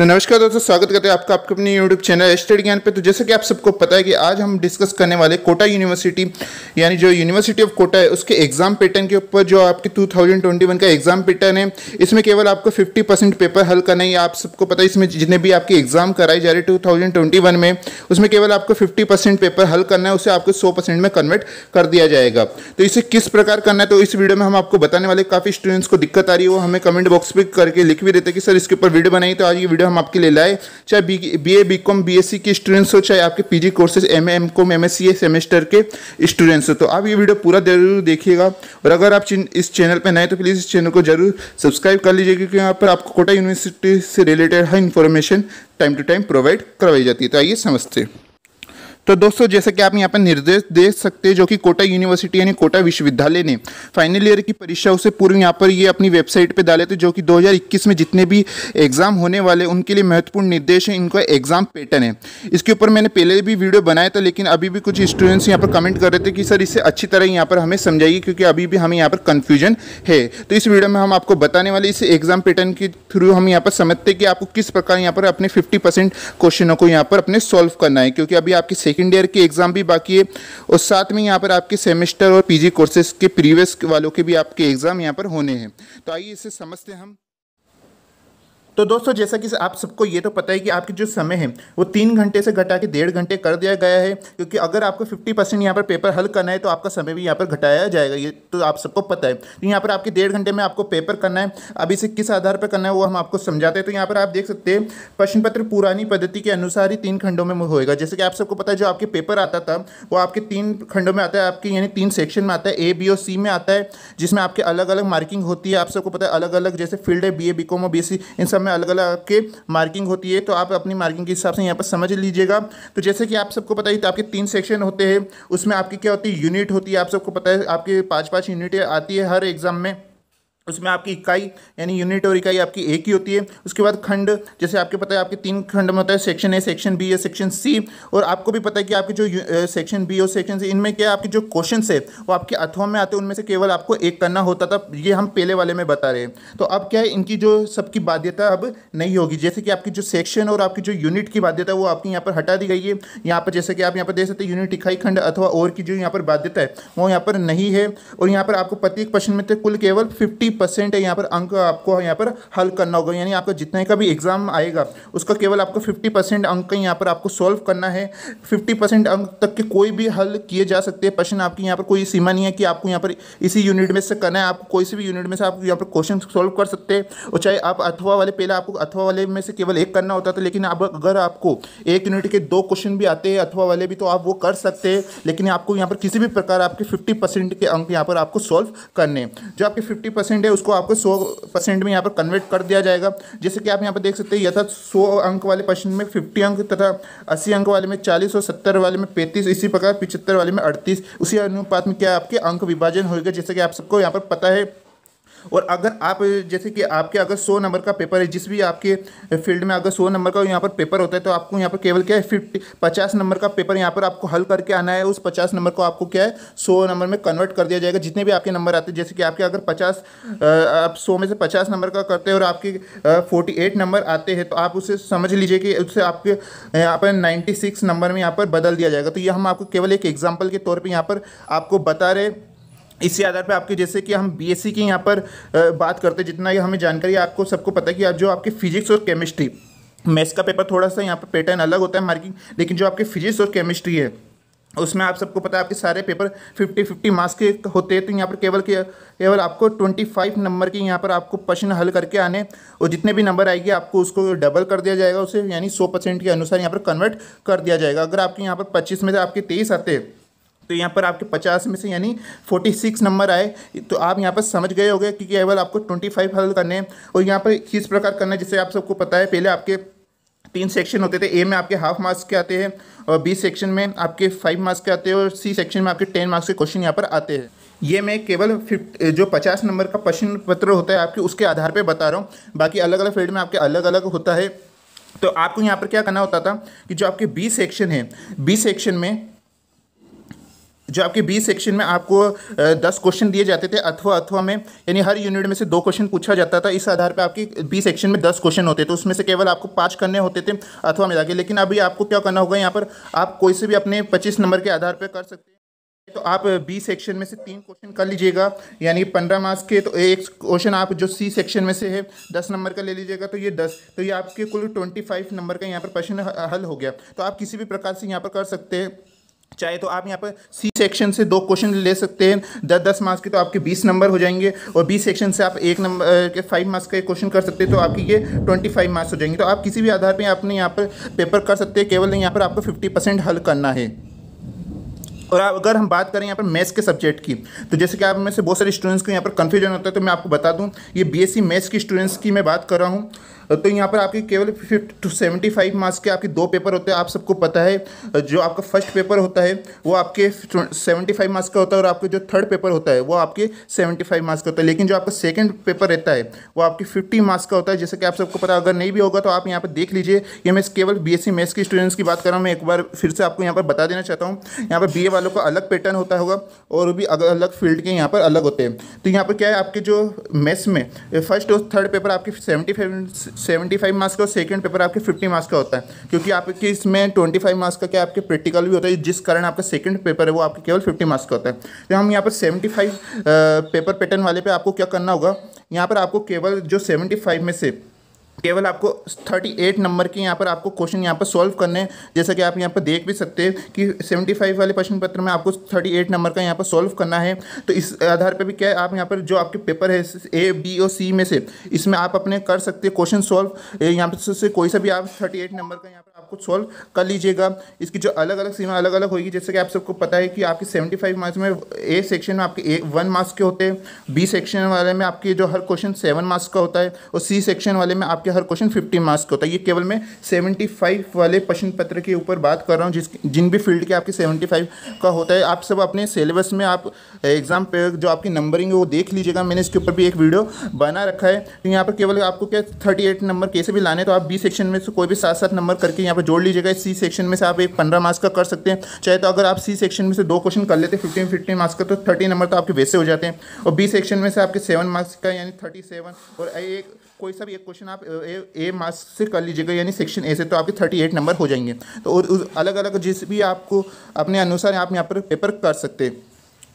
नमस्कार दोस्तों स्वागत करते हैं आपका आपके अपने यूट्यूब चैनल स्टडी ज्ञान पे तो जैसे कि आप सबको पता है कि आज हम डिस्कस करने वाले कोटा यूनिवर्सिटी यानी जो यूनिवर्सिटी ऑफ कोटा है उसके एग्जाम पैटर्न के ऊपर जो आपके 2021 का एग्जाम पैटर्न है इसमें केवल आपको 50 परसेंट पेपर हल करना है आप सबको पता है इसमें जितने भी आपके एग्जाम कराए जा रहे टू में उसमें केवल आपको फिफ्टी पेपर हल करना है उसे आपको सौ में कन्वर्ट कर दिया जाएगा तो इसे किस प्रकार करना है तो इस वीडियो में हम आपको बताने वाले काफ़ी स्टूडेंट्स को दिक्कत आ रही है वो हमें कमेंट बॉक्स पर करके लिख भी देते कि सर इसके ऊपर वीडियो बनाई तो आज ये वीडियो हम आपके लिए लाए चाहे B A B com B S C के स्टूडेंट्स हो चाहे आपके P G courses M M com M S C A semester के स्टूडेंट्स हो तो आप ये वीडियो पूरा जरूर देखिएगा और अगर आप इस चैनल पर नए तो प्लीज़ इस चैनल को जरूर सब्सक्राइब कर लीजिए क्योंकि यहाँ पर आपको कोटा यूनिवर्सिटी से रिलेटेड हर information time to time provide करवाई जाती है तो आइए समझते हैं तो दोस्तों जैसे कि आप यहाँ पर निर्देश दे सकते हैं जो कि कोटा यूनिवर्सिटी यानी कोटा विश्वविद्यालय ने फाइनल ईयर की परीक्षा उसे पूर्व यहाँ पर ये अपनी वेबसाइट पर डाले थे जो कि 2021 में जितने भी एग्जाम होने वाले उनके लिए महत्वपूर्ण निर्देश है इनका एग्जाम पैटर्न है इसके ऊपर मैंने पहले भी वीडियो बनाया था लेकिन अभी भी कुछ स्टूडेंट्स यहाँ पर कमेंट कर रहे थे कि सर इसे अच्छी तरह यहाँ पर हमें समझाइए क्योंकि अभी भी हमें यहाँ पर कन्फ्यूजन है तो इस वीडियो में हम आपको बताने वाले इस एग्जाम पैटर्न के थ्रू हम यहाँ पर समझते कि आपको किस प्रकार यहाँ पर अपने फिफ्टी क्वेश्चनों को यहाँ पर अपने सॉल्व करना है क्योंकि अभी आपकी सेकेंड ईयर की एग्ज़ाम भी बाकी है और साथ में यहाँ पर आपके सेमेस्टर और पीजी कोर्सेज के प्रीवियस वालों के भी आपके एग्ज़ाम यहाँ पर होने हैं तो आइए इसे समझते हम तो दोस्तों जैसा कि आप सबको ये तो पता है कि आपकी जो समय है वो तीन घंटे से घटा के डेढ़ घंटे कर दिया गया है क्योंकि अगर आपको फिफ्टी परसेंट यहाँ पर पेपर हल करना है तो आपका समय भी यहाँ पर घटाया जाएगा ये तो आप सबको पता है तो यहाँ पर आपके डेढ़ घंटे में आपको पेपर करना है अब इसे किस आधार पर करना है वो हम आपको समझाते हैं तो यहाँ पर आप देख सकते हैं प्रश्न पत्र पुरानी पद्धति के अनुसार ही तीन खंडों में होएगा जैसे कि आप सबको पता है जो आपके पेपर आता था वो आपके तीन खंडों में आता है आपके यानी तीन सेक्शन में आता है ए बी और सी में आता है जिसमें आपके अलग अलग मार्किंग होती है आप सबको पता है अलग अलग जैसे फील्ड है बी ए बी कॉम और बी सी इन सब में अलग अलग आपके मार्किंग होती है तो आप अपनी मार्किंग के हिसाब से यहाँ पर समझ लीजिएगा तो जैसे कि आप सबको पता ही आपके तीन सेक्शन होते हैं उसमें आपकी क्या होती है यूनिट होती है आप सबको पता है आपके पाँच पाँच यूनिट आती है हर एग्ज़ाम में उसमें आपकी इकाई यानी यूनिट और इकाई आपकी एक ही होती है उसके बाद खंड जैसे आपके पता है आपके तीन खंड में होता है सेक्शन ए सेक्शन बी या सेक्शन सी और आपको भी पता है कि आपके जो सेक्शन बी और सेक्शन सी इनमें क्या आपके जो क्वेश्चन है वो आपके अथवा में आते हैं उनमें से केवल आपको एक करना होता था ये हम पहले वाले में बता रहे हैं तो अब क्या है इनकी जो सबकी बाध्यता अब नहीं होगी जैसे कि आपकी जो सेक्शन और आपकी जो यूनिट की बाध्यता वो आपकी यहाँ पर हटा दी गई है यहाँ पर जैसे कि आप यहाँ पर देख सकते हैं यूनिट इकाई खंड अथवा और की जो यहाँ पर बाध्यता है वो यहाँ पर नहीं है और यहाँ पर आपको प्रत्येक प्रश्न में तो कुल केवल फिफ्टी परसेंट है यहाँ पर अंक आपको यहाँ पर हल करना होगा यानी आपका जितने का भी एग्जाम आएगा उसका केवल आपको फिफ्टी परसेंट अंक यहाँ पर आपको सॉल्व करना है फिफ्टी परसेंट अंक तक के कोई भी हल किए जा सकते हैं प्रश्न आपकी यहाँ पर कोई सीमा नहीं है कि आपको यहाँ पर इसी यूनिट में से करना है आपको कोई से भी यूनिट में से आप यहाँ पर क्वेश्चन सोल्व कर सकते हैं और चाहे आप अथवा वाले पहले आपको अथवा वाले में से केवल एक करना होता था लेकिन अब अगर आपको एक यूनिट के दो क्वेश्चन भी आते हैं अथवा वाले भी तो आप वो कर सकते हैं लेकिन आपको यहाँ पर किसी भी प्रकार आपके फिफ्टी परसेंट के अंक यहाँ पर आपको सोल्व करने जो आपके फिफ्टी परसेंट है उसको आपको सौ परसेंट में यहाँ पर कन्वर्ट कर दिया जाएगा जैसे कि आप यहाँ पर देख सकते हैं यथा सौ अंक वाले प्रश्न में फिफ्टी अंक तथा अस्सी अंक वाले में चालीस और सत्तर वाले में पैंतीस इसी प्रकार पिछहत्तर वाले में अड़तीस उसी अनुपात में क्या आपके अंक विभाजन होगा जैसे कि आप सबको यहाँ पर पता है और अगर आप जैसे कि आपके अगर सौ नंबर का पेपर है जिस भी आपके फील्ड में अगर सौ नंबर का यहाँ पर पेपर होता है तो आपको यहाँ पर केवल क्या है फिफ्टी पचास नंबर का पेपर यहाँ पर आपको हल करके आना है उस पचास नंबर को आपको क्या है सौ नंबर में कन्वर्ट कर दिया जाएगा जितने भी आपके नंबर आते हैं जैसे कि आपके अगर पचास आप सौ में से पचास नंबर का करते हैं और आपके फोर्टी एट नंबर आते हैं तो आप उसे समझ लीजिए कि उससे आपके यहाँ पर नाइन्टी सिक्स नंबर में यहाँ पर बदल दिया जाएगा तो ये हम आपको केवल एक एग्जाम्पल के तौर पर यहाँ पर आपको बता रहे इसी आधार पे आपके जैसे कि हम बीएससी की यहाँ पर बात करते हैं जितना ये हमें जानकारी आपको सबको पता है कि आप जो आपके फिजिक्स और केमिस्ट्री मैथ्स का पेपर थोड़ा सा यहाँ पर पैटर्न अलग होता है मार्किंग लेकिन जो आपके फिजिक्स और केमिस्ट्री है उसमें आप सबको पता है आपके सारे पेपर 50 50 मार्क्स के होते हैं तो यहाँ पर केवल केवल आपको 25 नंबर के यहाँ पर आपको प्रश्न हल करके आने और जितने भी नंबर आएगी आपको उसको डबल कर दिया जाएगा उसे यानी 100 परसेंट के अनुसार यहाँ पर कन्वर्ट कर दिया जाएगा अगर आपके यहाँ पर 25 में से आपके तेईस आते हैं तो यहाँ पर आपके पचास में से यानी फोर्टी सिक्स नंबर आए तो आप यहाँ पर समझ गए होंगे कि केवल आपको ट्वेंटी फाइव हल करने हैं और यहाँ पर किस प्रकार करना है जिससे आप सबको पता है पहले आपके तीन सेक्शन होते थे ए में आपके हाफ मार्क्स के आते हैं और बी सेक्शन में आपके फाइव मार्क्स के आते हैं और सी सेक्शन में आपके टेन मार्क्स के क्वेश्चन यहाँ पर आते हैं ये मैं केवल फिफ्ट जो पचास नंबर का प्रश्न पत्र होता है आपके उसके आधार पर बता रहा हूँ बाकी अलग अलग फील्ड में आपके अलग अलग होता है तो आपको यहाँ पर क्या करना होता था कि जो आपके बी सेक्शन है बी सेक्शन में जो आपके बी सेक्शन में आपको दस क्वेश्चन दिए जाते थे अथवा अथवा में यानी हर यूनिट में से दो क्वेश्चन पूछा जाता था इस आधार पर आपके बी सेक्शन में दस क्वेश्चन होते थे तो उसमें से केवल आपको पाँच करने होते थे अथवा मिला के लेकिन अभी आपको क्या करना होगा यहाँ पर आप कोई से भी अपने पच्चीस नंबर के आधार पर कर सकते हैं तो आप बी सेक्शन में से तीन क्वेश्चन कर लीजिएगा यानी पंद्रह मार्क्स के तो एक क्वेश्चन आप जो सी सेक्शन में से है दस नंबर का ले लीजिएगा तो ये दस तो ये आपके कुल ट्वेंटी फाइव नंबर का यहाँ पर क्वेश्चन हल हो गया तो आप किसी भी प्रकार से यहाँ पर कर सकते हैं चाहे तो आप यहाँ पर सी सेक्शन से दो क्वेश्चन ले सकते हैं दस दस मार्क्स के तो आपके बीस नंबर हो जाएंगे और बी सेक्शन से आप एक नंबर के फाइव मार्क्स का क्वेश्चन कर सकते हैं तो आपकी ये ट्वेंटी फाइव मार्क्स हो जाएंगे तो आप किसी भी आधार पर आपने यहाँ पर पेपर कर सकते हैं केवल यहाँ पर आपको फिफ्टी परसेंट हल करना है और अगर हम बात करें यहाँ पर मैथ्स के सब्जेक्ट की तो जैसे कि आप में से बहुत सारे स्टूडेंट्स को यहाँ पर कन्फ्यूजन होता है तो मैं आपको बता दूँ ये बी एस सी मैथ्स की स्टूडेंट्स की मैं बात कर रहा हूँ तो, तो यहाँ पर आपकी केवल fifty to seventy five marks के आपके दो पेपर होते हैं आप सबको पता है जो आपका फर्स्ट पेपर होता है वो आपके सेवेंटी फाइव मार्क्स का होता है और आपके जो थर्ड पेपर होता है वो आपके सेवेंटी फाइव मार्क्स का होता है लेकिन जो आपका सेकेंड पेपर रहता है वो आपके फिफ्टी मार्क्स का होता है जैसे कि आप सबको पता अगर नहीं भी होगा तो आप यहाँ पर देख लीजिए ये मैं केवल बी एस मैथ्स के स्टूडेंट्स की बात कर रहा हूँ मैं एक बार फिर से आपको यहाँ पर बता देना चाहता हूँ यहाँ पर बी ए वालों का अलग पैटर्न होता होगा और भी अलग अलग फील्ड के यहाँ पर अलग होते हैं तो यहाँ पर क्या है आपके जो मैथ्स में फर्स्ट और थर्ड पेपर आपके seventy five seventy five marks का सेकंड पेपर आपके फिफ्टी मार्क्स का होता है क्योंकि आपके इसमें ट्वेंटी फाइव मार्क्स का क्या आपके प्रैक्टिकल भी होता है जिस कारण आपका सेकंड पेपर है वो आपके केवल फिफ्टी मार्क्स का होता है तो हम यहाँ पर सेवेंटी फाइव पेपर पैटर्न वाले पे आपको क्या करना होगा यहाँ पर आपको केवल जो सेवेंटी फाइव में से केवल आपको 38 नंबर के यहाँ पर आपको क्वेश्चन यहाँ पर सॉल्व करने हैं जैसा कि आप यहाँ पर देख भी सकते हैं कि 75 वाले प्रश्न पत्र में आपको 38 नंबर का यहाँ पर सॉल्व करना है तो इस आधार पर भी क्या है आप यहाँ पर जो आपके पेपर है ए बी और सी में से इसमें आप अपने कर सकते हैं क्वेश्चन सॉल्व यहाँ पर से कोई सा भी आप थर्टी नंबर का यहाँ पर आपको सॉल्व कर लीजिएगा इसकी जो अलग अलग सीमा अलग अलग होगी जैसे कि आप सबको पता है कि आपके सेवेंटी मार्क्स में ए सेक्शन में आपके ए वन मार्क्स के होते हैं बी सेक्शन वाले में आपके जो हर क्वेश्चन सेवन मार्क्स का होता है और सी सेक्शन वाले में आपके आपके हर क्वेश्चन फिफ्टी मार्क्स का होता है ये केवल मैं सेवेंटी फाइव वाले प्रश्न पत्र के ऊपर बात कर रहा हूँ जिस जिन भी फील्ड के आपके सेवेंटी फाइव का होता है आप सब अपने सिलेबस में आप एग्जाम पे जो आपकी नंबरिंग है वो देख लीजिएगा मैंने इसके ऊपर भी एक वीडियो बना रखा है तो यहाँ पर केवल आपको क्या थर्टी एट नंबर कैसे भी लाने तो आप बी सेक्शन में से कोई भी सात सात नंबर करके यहाँ पर जोड़ लीजिएगा सी सेक्शन में से आप एक पंद्रह मार्क्स का कर सकते हैं चाहे तो अगर आप सी सेक्शन में से दो क्वेश्चन कर लेते फिफ्टीन फिफ्टीन मार्क्स का तो थर्टी नंबर तो आपके वैसे हो जाते हैं और बी सेक्शन में से आपके सेवन मार्क्स का यानी थर्टी सेवन और एक कोई सा भी एक क्वेश्चन आप ए, ए मार्क्स से कर लीजिएगा यानी सेक्शन ए से तो आपके थर्टी एट नंबर हो जाएंगे तो और अलग अलग जिस भी आपको अपने अनुसार आप यहाँ पर पेपर कर सकते हैं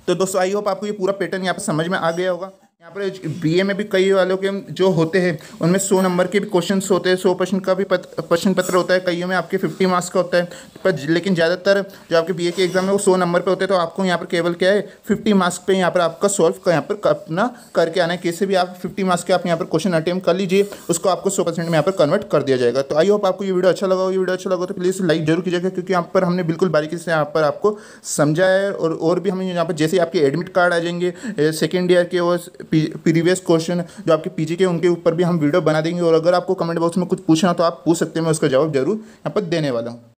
तो दोस्तों आई होप आपको ये पूरा पैटर्न यहाँ पर समझ में आ गया होगा यहाँ पर बीए में भी कई वालों के जो होते हैं उनमें सौ नंबर के भी क्वेश्चन होते हैं सौ प्रश्न का भी प्रश्न पत्र होता है कईयों में आपके फिफ्टी मार्क्स का होता है पर लेकिन ज़्यादातर जो आपके बीए के एग्जाम है वो सौ नंबर पे होते हैं तो आपको यहाँ पर केवल क्या है फिफ्टी मार्क्स पे यहाँ पर आपका सॉल्व यहाँ पर अपना करके आना है कैसे भी आप फिफ्टी मार्क्स के आप यहाँ पर क्वेश्चन अटैम्प्ट कर लीजिए उसको आपको सौ परसेंट में यहाँ पर कन्वर्ट कर दिया जाएगा तो आई होप आपको ये वीडियो अच्छा लगा ये वीडियो अच्छा लगा तो प्लीज़ लाइक जरूर कीजिएगा क्योंकि यहाँ पर हमने बिल्कुल बारीकी से यहाँ पर आपको समझाया है और भी हमें यहाँ पर जैसे आपके एडमिट कार्ड आ जाएंगे सेकेंड ईयर के और प्रीवियस क्वेश्चन जो आपके पीजी के उनके ऊपर भी हम वीडियो बना देंगे और अगर आपको कमेंट बॉक्स में कुछ पूछना तो आप पूछ सकते हैं मैं उसका जवाब जरूर यहाँ पर देने वाला हूँ